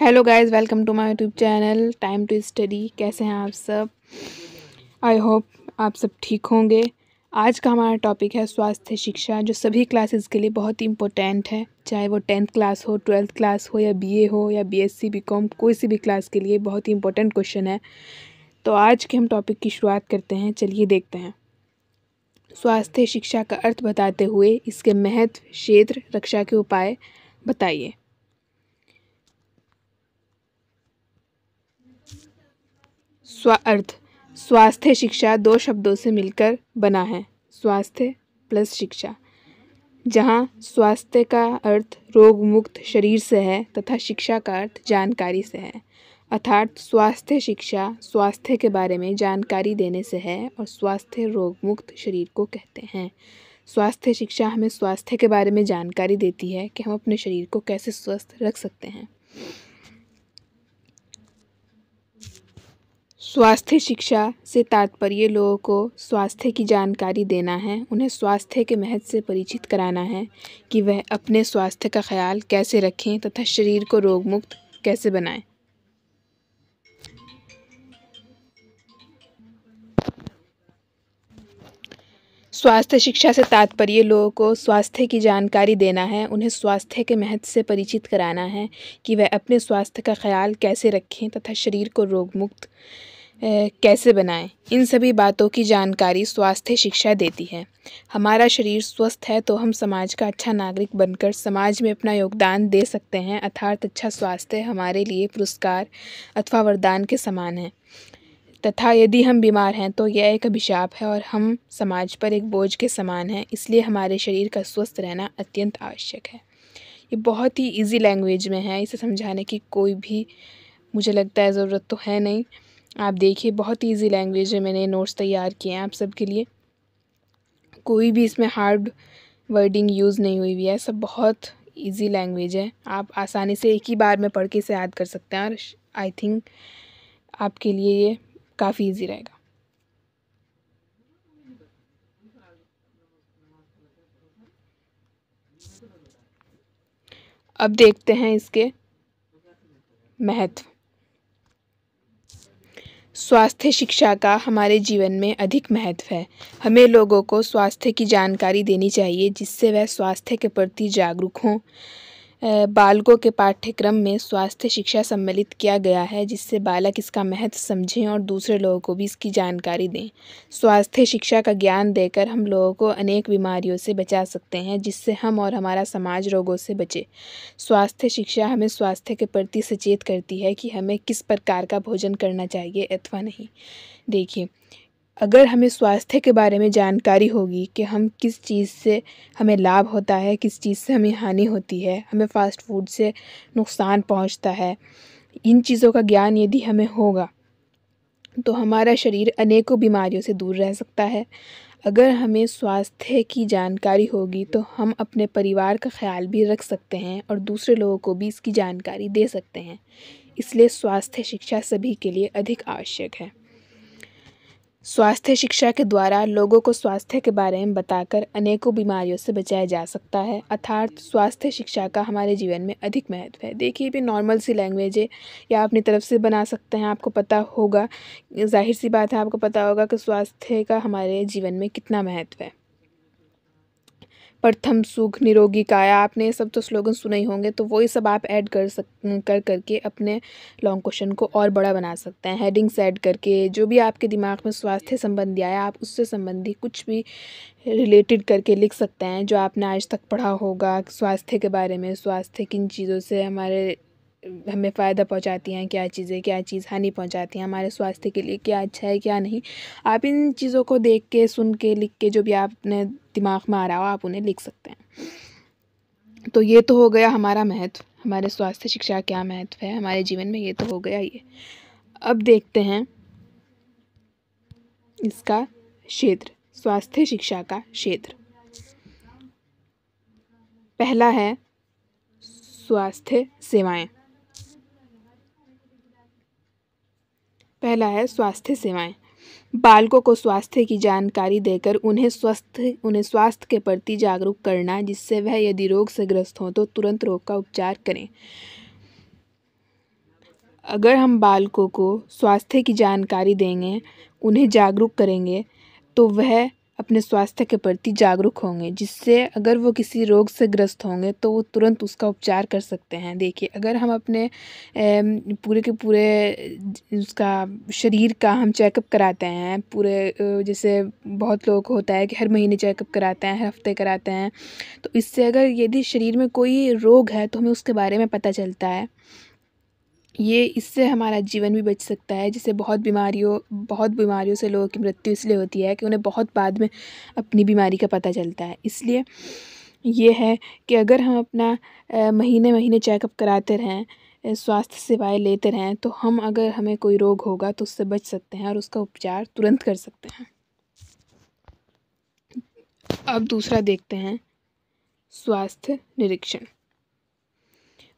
hello guys welcome to my YouTube channel time to study कैसे हैं आप सब आई होप आप सब ठीक होंगे आज का हमारा टॉपिक है स्वास्थ्य शिक्षा जो सभी क्लासेस के लिए बहुत ही इम्पोर्टेंट है चाहे वो टेंथ क्लास हो ट्वेल्थ क्लास हो या बीए हो या बीएससी बीकॉम कोई सी भी क्लास के लिए बहुत ही इम्पोर्टेंट क्वेश्चन है तो आज के हम टॉपिक की शुरुआत करते हैं चलिए देखते हैं स्वास्थ्य शिक्षा का अर्थ बताते हुए इसके महत्व क्षेत्र रक्षा के उपाय बताइए स्वार्थ स्वास्थ्य शिक्षा दो शब्दों से मिलकर बना है स्वास्थ्य प्लस शिक्षा जहाँ स्वास्थ्य का अर्थ रोग मुक्त शरीर से है तथा शिक्षा का अर्थ जानकारी से है अर्थात स्वास्थ्य शिक्षा स्वास्थ्य के बारे में जानकारी देने से है और स्वास्थ्य रोग मुक्त शरीर को कहते हैं स्वास्थ्य शिक्षा हमें स्वास्थ्य के बारे में जानकारी देती है कि हम अपने शरीर को कैसे स्वस्थ रख सकते हैं स्वास्थ्य शिक्षा से तात्पर्य लोगों को स्वास्थ्य की जानकारी देना है उन्हें स्वास्थ्य के महत्व से परिचित कराना है कि वह अपने स्वास्थ्य का ख्याल कैसे रखें तथा शरीर को रोग मुक्त कैसे बनाएं स्वास्थ्य शिक्षा से तात्पर्य लोगों को स्वास्थ्य की जानकारी देना है उन्हें स्वास्थ्य के महत्व से परिचित कराना है कि वह अपने स्वास्थ्य का ख्याल कैसे रखें तथा शरीर को रोग मुक्त कैसे बनाएं इन सभी बातों की जानकारी स्वास्थ्य शिक्षा देती है हमारा शरीर स्वस्थ है तो हम समाज का अच्छा नागरिक बनकर समाज में अपना योगदान दे सकते हैं अर्थात अच्छा स्वास्थ्य हमारे लिए पुरस्कार अथवा वरदान के समान है तथा यदि हम बीमार हैं तो यह एक अभिशाप है और हम समाज पर एक बोझ के समान हैं इसलिए हमारे शरीर का स्वस्थ रहना अत्यंत आवश्यक है ये बहुत ही इजी लैंग्वेज में है इसे समझाने की कोई भी मुझे लगता है ज़रूरत तो है नहीं आप देखिए बहुत ईजी लैंग्वेज है मैंने नोट्स तैयार किए हैं आप सबके लिए कोई भी इसमें हार्ड वर्डिंग यूज़ नहीं हुई हुई है सब बहुत ईजी लैंग्वेज है आप आसानी से एक ही बार में पढ़ के इसे याद कर सकते हैं और आई थिंक आपके लिए ये काफ़ी ईजी रहेगा अब देखते हैं इसके महत्व स्वास्थ्य शिक्षा का हमारे जीवन में अधिक महत्व है हमें लोगों को स्वास्थ्य की जानकारी देनी चाहिए जिससे वह स्वास्थ्य के प्रति जागरूक हों बालकों के पाठ्यक्रम में स्वास्थ्य शिक्षा सम्मिलित किया गया है जिससे बालक इसका महत्व समझें और दूसरे लोगों को भी इसकी जानकारी दें स्वास्थ्य शिक्षा का ज्ञान देकर हम लोगों को अनेक बीमारियों से बचा सकते हैं जिससे हम और हमारा समाज रोगों से बचे स्वास्थ्य शिक्षा हमें स्वास्थ्य के प्रति सचेत करती है कि हमें किस प्रकार का भोजन करना चाहिए अथवा नहीं देखिए अगर हमें स्वास्थ्य के बारे में जानकारी होगी कि हम किस चीज़ से हमें लाभ होता है किस चीज़ से हमें हानि होती है हमें फ़ास्ट फ़ूड से नुकसान पहुंचता है इन चीज़ों का ज्ञान यदि हमें होगा तो हमारा शरीर अनेकों बीमारियों से दूर रह सकता है अगर हमें स्वास्थ्य की जानकारी होगी तो हम अपने परिवार का ख्याल भी रख सकते हैं और दूसरे लोगों को भी इसकी जानकारी दे सकते हैं इसलिए स्वास्थ्य शिक्षा सभी के लिए अधिक आवश्यक है स्वास्थ्य शिक्षा के द्वारा लोगों को स्वास्थ्य के बारे में बताकर अनेकों बीमारियों से बचाया जा सकता है अर्थात स्वास्थ्य शिक्षा का हमारे जीवन में अधिक महत्व है देखिए भी नॉर्मल सी लैंग्वेज है या अपनी तरफ से बना सकते हैं आपको पता होगा जाहिर सी बात है आपको पता होगा कि स्वास्थ्य का हमारे जीवन में कितना महत्व है प्रथम सुख निरोगी काया आपने ये सब तो स्लोगन सुने ही होंगे तो वही सब आप ऐड कर सक कर करके अपने लॉन्ग क्वेश्चन को और बड़ा बना सकते हैं हेडिंग्स ऐड करके जो भी आपके दिमाग में स्वास्थ्य संबंधी आया आप उससे संबंधी कुछ भी रिलेटेड करके लिख सकते हैं जो आपने आज तक पढ़ा होगा स्वास्थ्य के बारे में स्वास्थ्य किन चीज़ों से हमारे हमें फ़ायदा पहुंचाती हैं क्या चीज़ें क्या चीज़ हानि पहुंचाती हैं हमारे स्वास्थ्य के लिए क्या अच्छा है क्या नहीं आप इन चीज़ों को देख के सुन के लिख के जो भी आपने दिमाग में आ रहा हो आप उन्हें लिख सकते हैं तो ये तो हो गया हमारा महत्व हमारे स्वास्थ्य शिक्षा क्या महत्व है हमारे जीवन में ये तो हो गया ये अब देखते हैं इसका क्षेत्र स्वास्थ्य शिक्षा का क्षेत्र पहला है स्वास्थ्य सेवाएं पहला है स्वास्थ्य सेवाएं बालकों को स्वास्थ्य की जानकारी देकर उन्हें स्वस्थ उन्हें स्वास्थ्य के प्रति जागरूक करना जिससे वह यदि रोग से ग्रस्त हों तो तुरंत रोग का उपचार करें अगर हम बालकों को स्वास्थ्य की जानकारी देंगे उन्हें जागरूक करेंगे तो वह अपने स्वास्थ्य के प्रति जागरूक होंगे जिससे अगर वो किसी रोग से ग्रस्त होंगे तो वो तुरंत उसका उपचार कर सकते हैं देखिए अगर हम अपने पूरे के पूरे उसका शरीर का हम चेकअप कराते हैं पूरे जैसे बहुत लोग होता है कि हर महीने चेकअप कराते हैं हर हफ्ते कराते हैं तो इससे अगर यदि शरीर में कोई रोग है तो हमें उसके बारे में पता चलता है ये इससे हमारा जीवन भी बच सकता है जिससे बहुत बीमारियों बहुत बीमारियों से लोगों की मृत्यु इसलिए होती है कि उन्हें बहुत बाद में अपनी बीमारी का पता चलता है इसलिए ये है कि अगर हम अपना महीने महीने चेकअप कराते रहें स्वास्थ्य सेवाएं लेते रहें तो हम अगर हमें कोई रोग होगा तो उससे बच सकते हैं और उसका उपचार तुरंत कर सकते हैं अब दूसरा देखते हैं स्वास्थ्य निरीक्षण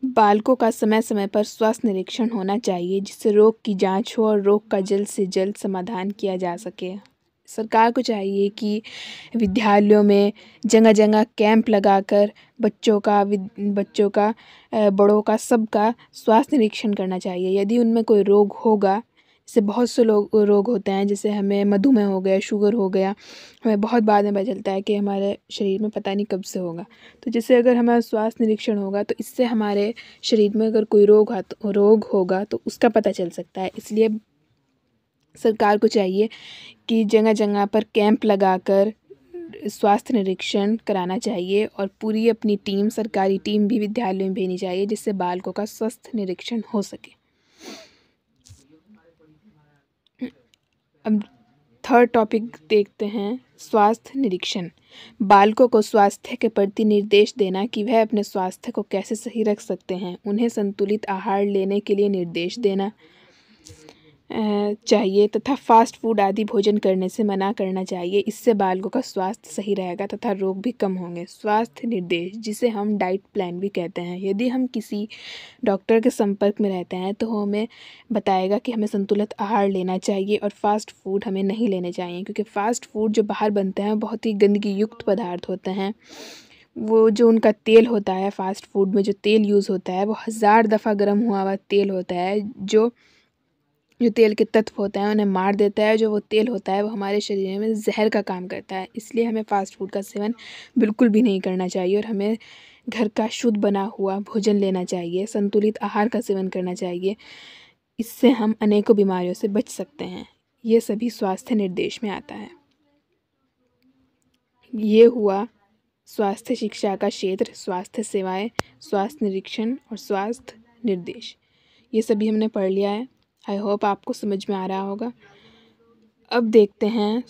बालकों का समय समय पर स्वास्थ्य निरीक्षण होना चाहिए जिससे रोग की जांच हो और रोग का जल्द से जल्द समाधान किया जा सके सरकार को चाहिए कि विद्यालयों में जगह जगह कैंप लगाकर बच्चों का बच्चों का बड़ों का सबका स्वास्थ्य निरीक्षण करना चाहिए यदि उनमें कोई रोग होगा इससे बहुत से लोग रोग होते हैं जैसे हमें मधुमेह हो गया शुगर हो गया हमें बहुत बाद में पता चलता है कि हमारे शरीर में पता नहीं कब से होगा तो जैसे अगर हमारा स्वास्थ्य निरीक्षण होगा तो इससे हमारे शरीर में अगर कोई रोग रोग होगा तो उसका पता चल सकता है इसलिए सरकार को चाहिए कि जगह जगह पर कैंप लगाकर स्वास्थ्य निरीक्षण कराना चाहिए और पूरी अपनी टीम सरकारी टीम भी विद्यालय में भेजनी चाहिए जिससे बालकों का स्वस्थ निरीक्षण हो सके अब थर्ड टॉपिक देखते हैं स्वास्थ्य निरीक्षण बालकों को स्वास्थ्य के प्रति निर्देश देना कि वह अपने स्वास्थ्य को कैसे सही रख सकते हैं उन्हें संतुलित आहार लेने के लिए निर्देश देना चाहिए तथा फ़ास्ट फ़ूड आदि भोजन करने से मना करना चाहिए इससे बालकों का स्वास्थ्य सही रहेगा तथा रोग भी कम होंगे स्वास्थ्य निर्देश जिसे हम डाइट प्लान भी कहते हैं यदि हम किसी डॉक्टर के संपर्क में रहते हैं तो हमें बताएगा कि हमें संतुलित आहार लेना चाहिए और फ़ास्ट फ़ूड हमें नहीं लेने चाहिए क्योंकि फ़ास्ट फ़ूड जो बाहर बनते हैं बहुत ही गंदगी युक्त पदार्थ होते हैं वो जो उनका तेल होता है फ़ास्ट फ़ूड में जो तेल यूज़ होता है वो हज़ार दफ़ा गर्म हुआ हुआ तेल होता है जो जो तेल के तत्व होते हैं उन्हें मार देता है जो वो तेल होता है वो हमारे शरीर में जहर का काम करता है इसलिए हमें फ़ास्ट फ़ूड का सेवन बिल्कुल भी नहीं करना चाहिए और हमें घर का शुद्ध बना हुआ भोजन लेना चाहिए संतुलित आहार का सेवन करना चाहिए इससे हम अनेकों बीमारियों से बच सकते हैं ये सभी स्वास्थ्य निर्देश में आता है ये हुआ स्वास्थ्य शिक्षा का क्षेत्र स्वास्थ्य सेवाएं स्वास्थ्य निरीक्षण और स्वास्थ्य निर्देश ये सभी हमने पढ़ लिया है आई होप आपको समझ में आ रहा होगा अब देखते हैं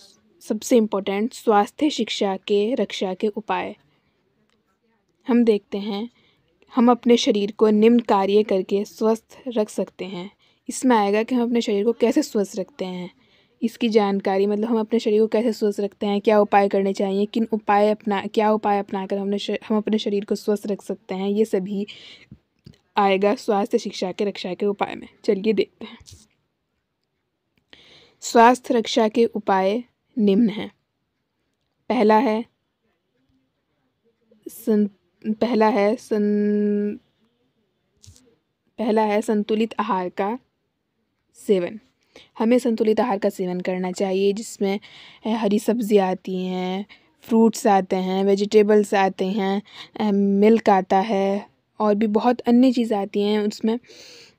सबसे इम्पोर्टेंट स्वास्थ्य शिक्षा के रक्षा के उपाय हम देखते हैं हम अपने शरीर को निम्न कार्य करके स्वस्थ रख सकते हैं इसमें आएगा कि हम अपने शरीर को कैसे स्वस्थ रखते हैं इसकी जानकारी मतलब हम अपने शरीर को कैसे स्वस्थ रखते हैं क्या उपाय करने चाहिए किन उपाय अपना क्या उपाय अपना कर हमने हम अपने शरीर को स्वस्थ रख सकते हैं ये सभी आएगा स्वास्थ्य शिक्षा के रक्षा के उपाय में चलिए देखते हैं स्वास्थ्य रक्षा के उपाय निम्न हैं पहला है सं पहला है सं पहला है संतुलित आहार का सेवन हमें संतुलित आहार का सेवन करना चाहिए जिसमें हरी सब्जियाँ आती हैं फ्रूट्स आते हैं वेजिटेबल्स आते हैं मिल्क आता है और भी बहुत अन्य चीज़ें आती हैं उसमें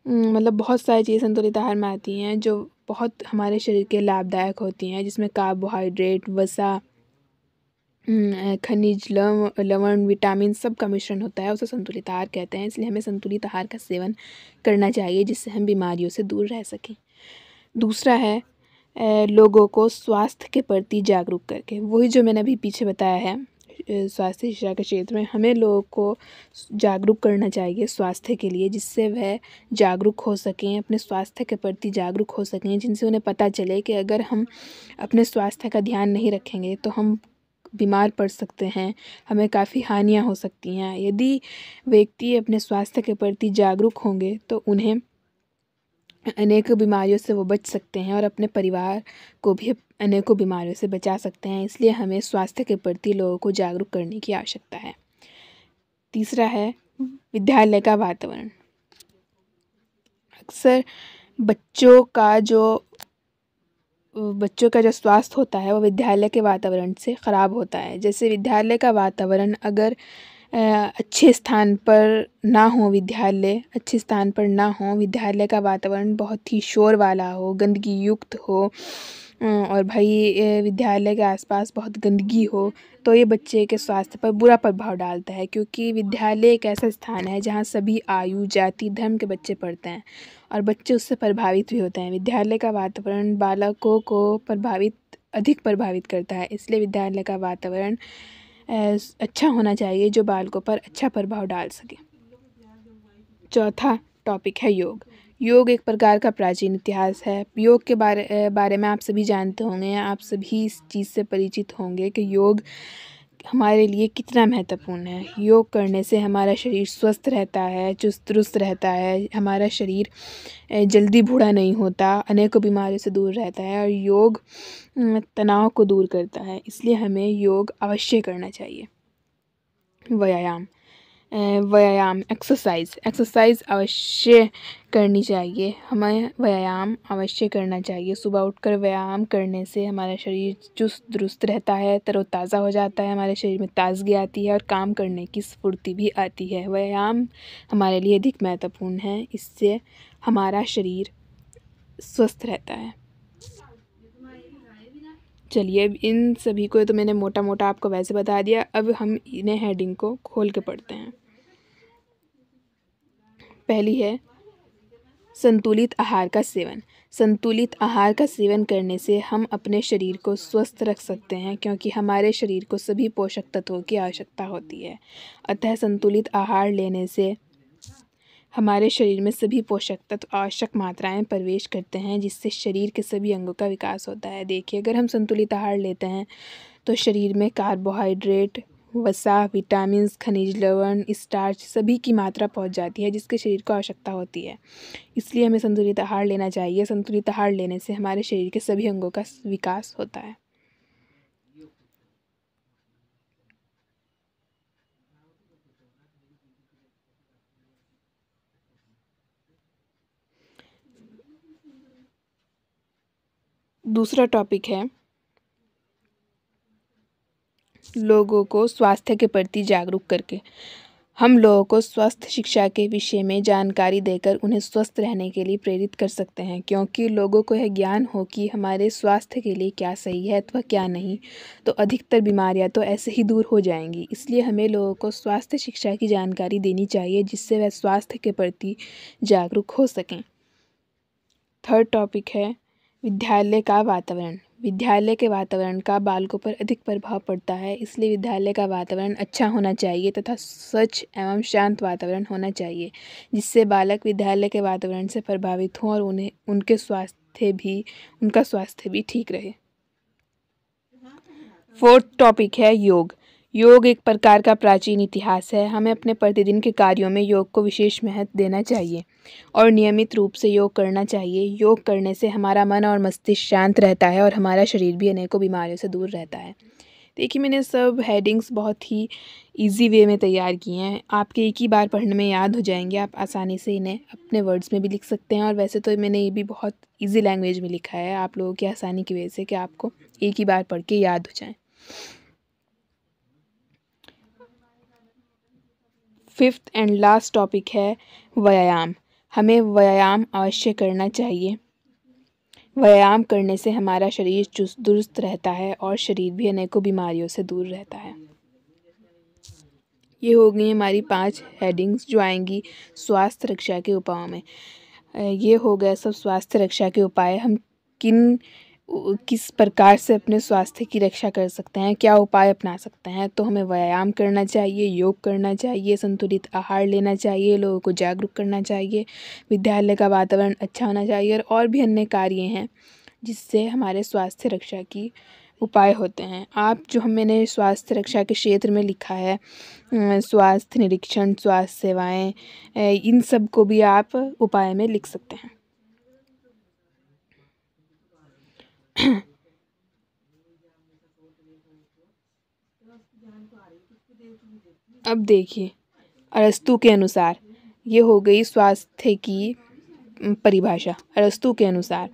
मतलब बहुत सारी चीज़ें संतुलित आहार में आती हैं जो बहुत हमारे शरीर के लाभदायक होती हैं जिसमें कार्बोहाइड्रेट वसा खनिज लव लवण विटामिन सब का मिश्रण होता है उसे संतुलित आहार कहते हैं इसलिए हमें संतुलित आहार का सेवन करना चाहिए जिससे हम बीमारियों से दूर रह सकें दूसरा है लोगों को स्वास्थ्य के प्रति जागरूक करके वही जो मैंने अभी पीछे बताया है स्वास्थ्य शिक्षा के क्षेत्र में हमें लोगों को जागरूक करना चाहिए स्वास्थ्य के लिए जिससे वह जागरूक हो सकें अपने स्वास्थ्य के प्रति जागरूक हो सकें जिनसे उन्हें पता चले कि अगर हम अपने स्वास्थ्य का ध्यान नहीं रखेंगे तो हम बीमार पड़ सकते हैं हमें काफ़ी हानियाँ हो सकती हैं यदि व्यक्ति अपने स्वास्थ्य के प्रति जागरूक होंगे तो उन्हें अनेकों बीमारियों से वो बच सकते हैं और अपने परिवार को भी अनेकों बीमारियों से बचा सकते हैं इसलिए हमें स्वास्थ्य के प्रति लोगों को जागरूक करने की आवश्यकता है तीसरा है विद्यालय का वातावरण अक्सर बच्चों का जो बच्चों का जो स्वास्थ्य होता है वो विद्यालय के वातावरण से ख़राब होता है जैसे विद्यालय का वातावरण अगर अच्छे स्थान पर ना हो विद्यालय अच्छे स्थान पर ना हो विद्यालय का वातावरण बहुत ही शोर वाला हो गंदगी युक्त हो और भाई विद्यालय के आसपास बहुत गंदगी हो तो ये बच्चे के स्वास्थ्य पर बुरा प्रभाव डालता है क्योंकि विद्यालय एक ऐसा स्थान है जहाँ सभी आयु जाति धर्म के बच्चे पढ़ते हैं और बच्चे उससे प्रभावित भी होते हैं विद्यालय का वातावरण बालकों को प्रभावित अधिक प्रभावित करता है इसलिए विद्यालय का वातावरण अच्छा होना चाहिए जो बालकों पर अच्छा प्रभाव डाल सके चौथा टॉपिक है योग योग एक प्रकार का प्राचीन इतिहास है योग के बारे बारे में आप सभी जानते होंगे आप सभी इस चीज़ से परिचित होंगे कि योग हमारे लिए कितना महत्वपूर्ण है योग करने से हमारा शरीर स्वस्थ रहता है चुस्त दुरुस्त रहता है हमारा शरीर जल्दी बूढ़ा नहीं होता अनेकों बीमारियों से दूर रहता है और योग तनाव को दूर करता है इसलिए हमें योग अवश्य करना चाहिए व्यायाम व्यायाम एक्सरसाइज एक्सरसाइज अवश्य करनी चाहिए हमें व्यायाम अवश्य करना चाहिए सुबह उठकर व्यायाम करने से हमारा शरीर चुस्त दुरुस्त रहता है तरोताज़ा हो जाता है हमारे शरीर में ताजगी आती है और काम करने की स्फूर्ति भी आती है व्यायाम हमारे लिए अधिक महत्वपूर्ण है इससे हमारा शरीर स्वस्थ रहता है चलिए इन सभी को तो मैंने मोटा मोटा आपको वैसे बता दिया अब हम इन्हें हेडिंग को खोल के पढ़ते हैं पहली है संतुलित आहार का सेवन संतुलित आहार का सेवन करने से हम अपने शरीर को स्वस्थ रख सकते हैं क्योंकि हमारे शरीर को सभी पोषक तत्वों की आवश्यकता होती है अतः संतुलित आहार लेने से हमारे शरीर में सभी पोषक तत्व आवश्यक मात्राएं प्रवेश करते हैं जिससे शरीर के सभी अंगों का विकास होता है देखिए अगर हम संतुलित आहार लेते हैं तो शरीर में कार्बोहाइड्रेट वसा विटामिन खनिज लवण स्टार्च सभी की मात्रा पहुँच जाती है जिसके शरीर को आवश्यकता होती है इसलिए हमें संतुलित आहार लेना चाहिए संतुलित आहार लेने से हमारे शरीर के सभी अंगों का विकास होता है दूसरा टॉपिक है लोगों को स्वास्थ्य के प्रति जागरूक करके हम लोगों को स्वस्थ शिक्षा के विषय में जानकारी देकर उन्हें स्वस्थ रहने के लिए प्रेरित कर सकते हैं क्योंकि लोगों को यह ज्ञान हो कि हमारे स्वास्थ्य के लिए क्या सही है अथवा क्या नहीं तो अधिकतर बीमारियां तो ऐसे ही दूर हो जाएंगी इसलिए हमें लोगों को स्वास्थ्य शिक्षा की जानकारी देनी चाहिए जिससे वह स्वास्थ्य के प्रति जागरूक हो सकें थर्ड टॉपिक है विद्यालय का वातावरण विद्यालय के वातावरण का बालकों पर अधिक प्रभाव पड़ता है इसलिए विद्यालय का वातावरण अच्छा होना चाहिए तथा स्वच्छ एवं शांत वातावरण होना चाहिए जिससे बालक विद्यालय के वातावरण से प्रभावित हों और उन्हें उनके स्वास्थ्य भी उनका स्वास्थ्य भी ठीक रहे फोर्थ टॉपिक है योग योग एक प्रकार का प्राचीन इतिहास है हमें अपने प्रतिदिन के कार्यों में योग को विशेष महत्व देना चाहिए और नियमित रूप से योग करना चाहिए योग करने से हमारा मन और मस्तिष्क शांत रहता है और हमारा शरीर भी अनेकों बीमारियों से दूर रहता है देखिए मैंने सब हेडिंग्स बहुत ही इजी वे में तैयार किए हैं आपके एक ही बार पढ़ने में याद हो जाएंगे आप आसानी से इन्हें अपने वर्ड्स में भी लिख सकते हैं और वैसे तो मैंने ये भी बहुत इजी लैंग्वेज में लिखा है आप लोगों की आसानी की वजह से कि आपको एक ही बार पढ़ के याद हो जाए फिफ्थ एंड लास्ट टॉपिक है व्यायाम हमें व्यायाम अवश्य करना चाहिए व्यायाम करने से हमारा शरीर चुस्त दुरुस्त रहता है और शरीर भी अनेकों बीमारियों से दूर रहता है ये हो गई हमारी पांच हेडिंग्स जो आएंगी स्वास्थ्य रक्षा के उपायों में ये हो गया सब स्वास्थ्य रक्षा के उपाय हम किन किस प्रकार से अपने स्वास्थ्य की रक्षा कर सकते हैं क्या उपाय अपना सकते हैं तो हमें व्यायाम करना चाहिए योग करना चाहिए संतुलित आहार लेना चाहिए लोगों को जागरूक करना चाहिए विद्यालय का वातावरण अच्छा होना चाहिए और, और भी अन्य कार्य हैं जिससे हमारे स्वास्थ्य रक्षा की उपाय होते हैं आप जो हम मैंने स्वास्थ्य रक्षा के क्षेत्र में लिखा है स्वास्थ्य निरीक्षण स्वास्थ्य सेवाएं इन सब को भी आप उपाय में लिख सकते हैं अब देखिए अरस्तु के अनुसार ये हो गई स्वास्थ्य की परिभाषा अरस्तु के अनुसार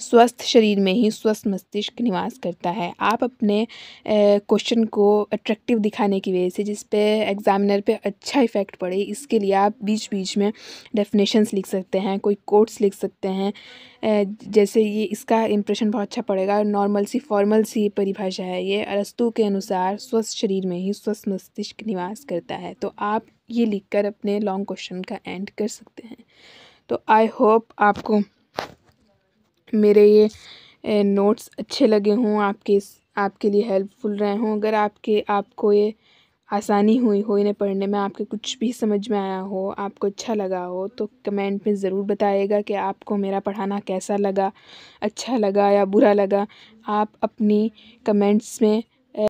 स्वस्थ शरीर में ही स्वस्थ मस्तिष्क निवास करता है आप अपने क्वेश्चन को अट्रैक्टिव दिखाने की वजह से जिस पे एग्ज़ामिनर पे अच्छा इफ़ेक्ट पड़े इसके लिए आप बीच बीच में डेफिनेशंस लिख सकते हैं कोई कोट्स लिख सकते हैं जैसे ये इसका इम्प्रेशन बहुत अच्छा पड़ेगा और नॉर्मल सी फॉर्मल सी परिभाषा है ये अरस्तु के अनुसार स्वस्थ शरीर में ही स्वस्थ मस्तिष्क निवास करता है तो आप ये लिखकर अपने लॉन्ग क्वेश्चन का एंड कर सकते हैं तो आई होप आपको मेरे ये नोट्स अच्छे लगे हों आपके आपके लिए हेल्पफुल रहे हों अगर आपके आपको ये आसानी हुई हो इन्हें पढ़ने में आपके कुछ भी समझ में आया हो आपको अच्छा लगा हो तो कमेंट में ज़रूर बताइएगा कि आपको मेरा पढ़ाना कैसा लगा अच्छा लगा या बुरा लगा आप अपनी कमेंट्स में